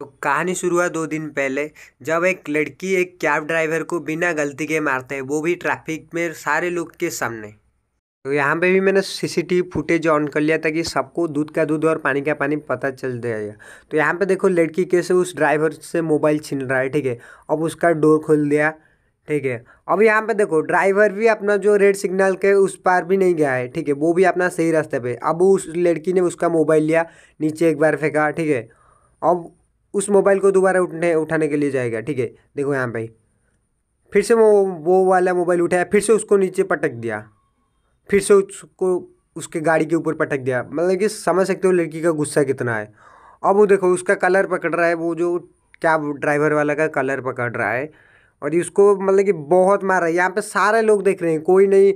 तो कहानी शुरू हुआ दो दिन पहले जब एक लड़की एक कैब ड्राइवर को बिना गलती के मारते हैं वो भी ट्रैफिक में सारे लोग के सामने तो यहाँ पे भी मैंने सीसीटीवी फुटेज ऑन कर लिया ताकि सबको दूध का दूध और पानी का पानी पता चल जाएगा तो यहाँ पे देखो लड़की कैसे उस ड्राइवर से मोबाइल छीन रहा है ठीक है अब उसका डोर खोल दिया ठीक है अब यहाँ पे देखो ड्राइवर भी अपना जो रेड सिग्नल के उस पार भी नहीं गया है ठीक है वो भी अपना सही रास्ते पे अब उस लड़की ने उसका मोबाइल लिया नीचे एक बार फेंका ठीक है अब उस मोबाइल को दोबारा उठने उठाने के लिए जाएगा ठीक है देखो यहाँ भाई फिर से वो वो वाला मोबाइल उठाया फिर से उसको नीचे पटक दिया फिर से उसको उसके गाड़ी के ऊपर पटक दिया मतलब कि समझ सकते हो लड़की का गुस्सा कितना है अब वो देखो उसका कलर पकड़ रहा है वो जो कैब ड्राइवर वाला का कलर पकड़ रहा है और उसको मतलब कि बहुत मार रहा है यहाँ पे सारे लोग देख रहे हैं कोई नहीं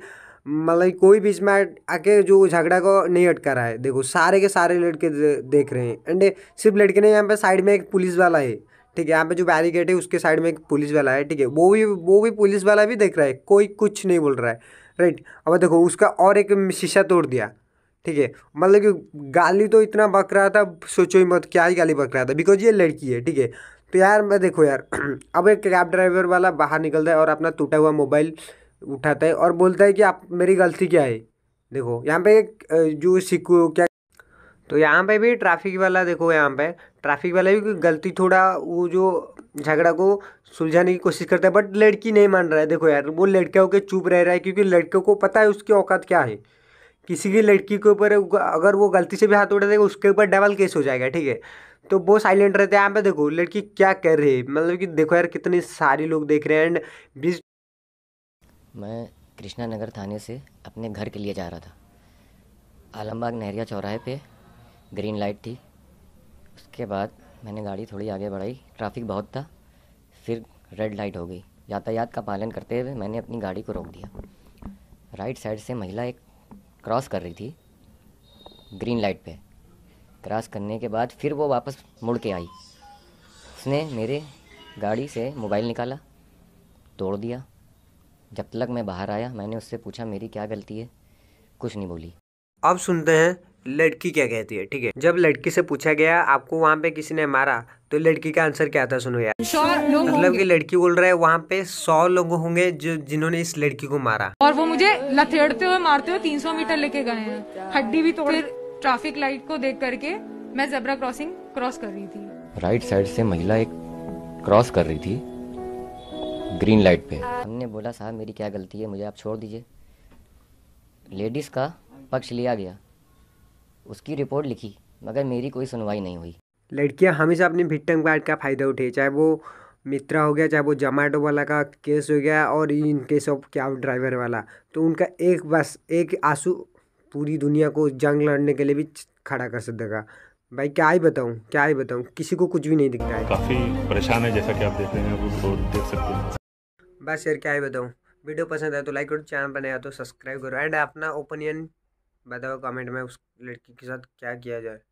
मतलब कोई बीच में आके जो झगड़ा को नहीं अटका रहा है देखो सारे के सारे लड़के देख रहे हैं एंड सिर्फ लड़के नहीं यहाँ पे साइड में एक पुलिस वाला है ठीक है यहाँ पे जो बैरिकेड है उसके साइड में एक पुलिस वाला है ठीक है वो भी वो भी पुलिस वाला भी देख रहा है कोई कुछ नहीं बोल रहा है राइट अब देखो उसका और एक शीशा तोड़ दिया ठीक है मतलब कि गाली तो इतना बक रहा था सोचो ही मत क्या ही गाली बक रहा था बिकॉज ये लड़की है ठीक है तो यार मैं देखो यार अब एक कैब ड्राइवर वाला बाहर निकलता है और अपना टूटा हुआ मोबाइल उठाता है और बोलता है कि आप मेरी गलती क्या है देखो यहाँ पे एक जो सिक्कू क्या तो यहाँ पे भी ट्रैफिक वाला देखो यहाँ पे ट्रैफिक वाला भी गलती थोड़ा वो जो झगड़ा को सुलझाने की कोशिश करता है बट लड़की नहीं मान रहा है देखो यार वो लड़के होकर चुप रह रहा है क्योंकि लड़के को पता है उसकी औकात क्या है किसी की लड़की के ऊपर अगर वो गलती से भी हाथ उठा देगा उसके ऊपर डबल केस हो जाएगा ठीक है तो वो साइलेंट रहते हैं यहाँ पे देखो लड़की क्या कर रही है मतलब कि देखो यार कितने सारे लोग देख रहे हैं एंड बीस मैं कृष्णा नगर थाने से अपने घर के लिए जा रहा था आलमबाग नहरिया चौराहे पे ग्रीन लाइट थी उसके बाद मैंने गाड़ी थोड़ी आगे बढ़ाई ट्रैफिक बहुत था फिर रेड लाइट हो गई यातायात का पालन करते हुए मैंने अपनी गाड़ी को रोक दिया राइट साइड से महिला एक क्रॉस कर रही थी ग्रीन लाइट पे क्रॉस करने के बाद फिर वो वापस मुड़ के आई उसने मेरे गाड़ी से मोबाइल निकाला तोड़ दिया जब तक मैं बाहर आया मैंने उससे पूछा मेरी क्या गलती है कुछ नहीं बोली अब सुनते हैं लड़की क्या कहती है ठीक है जब लड़की से पूछा गया आपको वहाँ पे किसी ने मारा तो लड़की का आंसर क्या था सुनो यार मतलब कि लड़की बोल रहा है वहाँ पे सौ लोग होंगे जो जिन्होंने इस लड़की को मारा और वो मुझे लथेड़ते हुए मारते हुए तीन सौ मीटर लेके गए हैं हड्डी भी तोड़ ट्राफिक ट्रैफिक लाइट को देख करके मैं जबरा क्रॉसिंग क्रॉस कर रही थी राइट साइड से महिला एक क्रॉस कर रही थी ग्रीन लाइट पे हमने बोला साहब मेरी क्या गलती है मुझे आप छोड़ दीजिए लेडीज़ का पक्ष लिया गया उसकी रिपोर्ट लिखी मगर मेरी कोई सुनवाई नहीं हुई लड़कियां हमेशा अपने भिट्टम कार्ड का फ़ायदा उठे चाहे वो मित्रा हो गया चाहे वो जोमेटो वाला का केस हो गया और in case of cab driver वाला तो उनका एक बस एक आंसू पूरी दुनिया को जंग लड़ने के लिए भी खड़ा कर सकेगा भाई क्या ही बताऊँ क्या ही बताऊँ किसी को कुछ भी नहीं दिखता है काफ़ी परेशान है जैसा कि आप देख रहे हैं वो तो देख सकते हैं बस यार क्या ही बताऊँ वीडियो पसंद आए तो लाइक करो चैनल बनाया तो सब्सक्राइब करो एंड अपना ओपिनियन बताओ कमेंट में उस लड़की के साथ क्या किया जाए